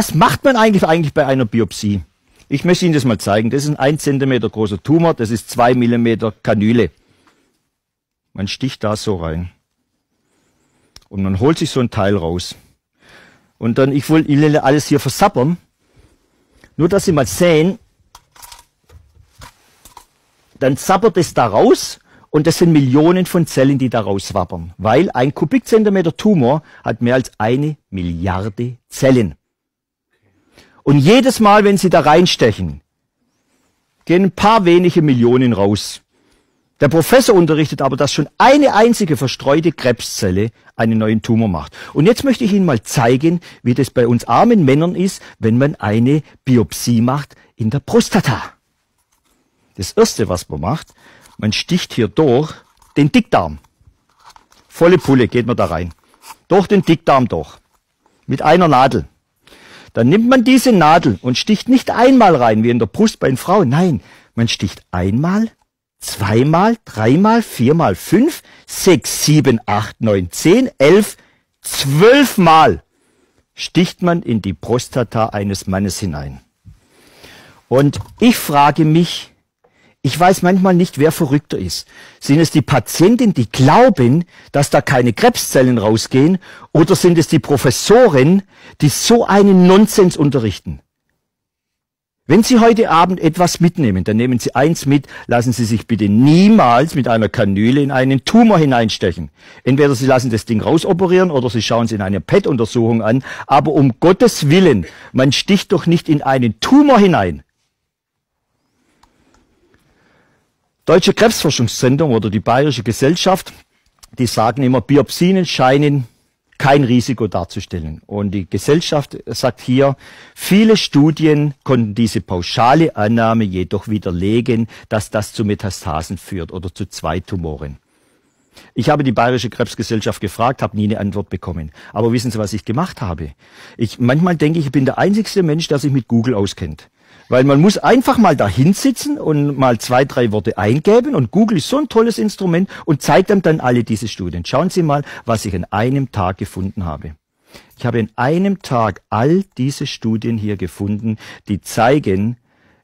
Was macht man eigentlich, eigentlich bei einer Biopsie? Ich möchte Ihnen das mal zeigen. Das ist ein 1 cm großer Tumor, das ist 2 mm Kanüle. Man sticht da so rein. Und man holt sich so ein Teil raus. Und dann, ich will Ihnen alles hier versappern. Nur, dass Sie mal sehen, dann zappert es da raus und das sind Millionen von Zellen, die da rauswappern. Weil ein Kubikzentimeter Tumor hat mehr als eine Milliarde Zellen. Und jedes Mal, wenn sie da reinstechen, gehen ein paar wenige Millionen raus. Der Professor unterrichtet aber, dass schon eine einzige verstreute Krebszelle einen neuen Tumor macht. Und jetzt möchte ich Ihnen mal zeigen, wie das bei uns armen Männern ist, wenn man eine Biopsie macht in der Prostata. Das erste, was man macht, man sticht hier durch den Dickdarm. Volle Pulle geht man da rein. Durch den Dickdarm durch. Mit einer Nadel. Dann nimmt man diese Nadel und sticht nicht einmal rein, wie in der Brust bei den Frauen. Nein, man sticht einmal, zweimal, dreimal, viermal, fünf, sechs, sieben, acht, neun, zehn, elf, zwölfmal sticht man in die Prostata eines Mannes hinein. Und ich frage mich, ich weiß manchmal nicht, wer verrückter ist. Sind es die Patienten, die glauben, dass da keine Krebszellen rausgehen, oder sind es die Professoren, die so einen Nonsens unterrichten? Wenn Sie heute Abend etwas mitnehmen, dann nehmen Sie eins mit, lassen Sie sich bitte niemals mit einer Kanüle in einen Tumor hineinstechen. Entweder Sie lassen das Ding rausoperieren oder Sie schauen es in einer PET-Untersuchung an, aber um Gottes Willen, man sticht doch nicht in einen Tumor hinein. Deutsche Krebsforschungszentrum oder die Bayerische Gesellschaft, die sagen immer, Biopsien scheinen kein Risiko darzustellen. Und die Gesellschaft sagt hier, viele Studien konnten diese pauschale Annahme jedoch widerlegen, dass das zu Metastasen führt oder zu zwei Tumoren. Ich habe die Bayerische Krebsgesellschaft gefragt, habe nie eine Antwort bekommen. Aber wissen Sie, was ich gemacht habe? Ich, manchmal denke ich, ich bin der einzigste Mensch, der sich mit Google auskennt. Weil man muss einfach mal da hinsitzen und mal zwei, drei Worte eingeben und Google ist so ein tolles Instrument und zeigt einem dann alle diese Studien. Schauen Sie mal, was ich in einem Tag gefunden habe. Ich habe in einem Tag all diese Studien hier gefunden, die zeigen,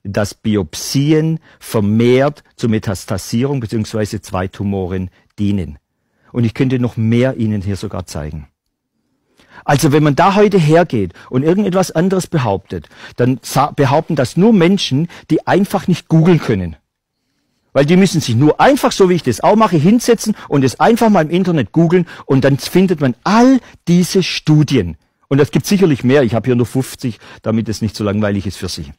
dass Biopsien vermehrt zur Metastasierung bzw. zwei Tumoren dienen. Und ich könnte noch mehr Ihnen hier sogar zeigen. Also wenn man da heute hergeht und irgendetwas anderes behauptet, dann behaupten das nur Menschen, die einfach nicht googeln können. Weil die müssen sich nur einfach, so wie ich das auch mache, hinsetzen und es einfach mal im Internet googeln und dann findet man all diese Studien. Und es gibt sicherlich mehr. Ich habe hier nur 50, damit es nicht so langweilig ist für Sie.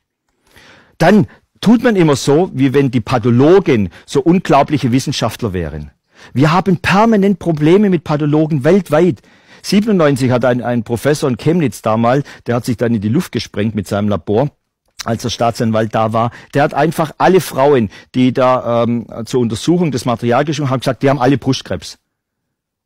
Dann tut man immer so, wie wenn die Pathologen so unglaubliche Wissenschaftler wären. Wir haben permanent Probleme mit Pathologen weltweit. 97 hat ein, ein Professor in Chemnitz damals, der hat sich dann in die Luft gesprengt mit seinem Labor als der Staatsanwalt da war, der hat einfach alle Frauen, die da ähm, zur Untersuchung des Material geschrieben haben, gesagt, die haben alle Brustkrebs.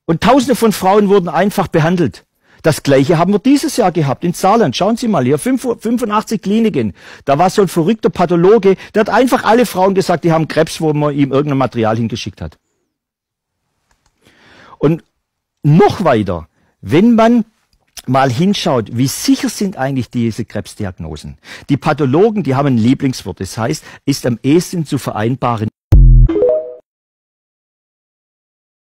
Und tausende von Frauen wurden einfach behandelt. Das gleiche haben wir dieses Jahr gehabt in Saarland. Schauen Sie mal, hier 85 Kliniken. Da war so ein verrückter Pathologe, der hat einfach alle Frauen gesagt, die haben Krebs, wo man ihm irgendein Material hingeschickt hat. Und noch weiter, wenn man mal hinschaut, wie sicher sind eigentlich diese Krebsdiagnosen. Die Pathologen, die haben ein Lieblingswort, das heißt, ist am ehesten zu vereinbaren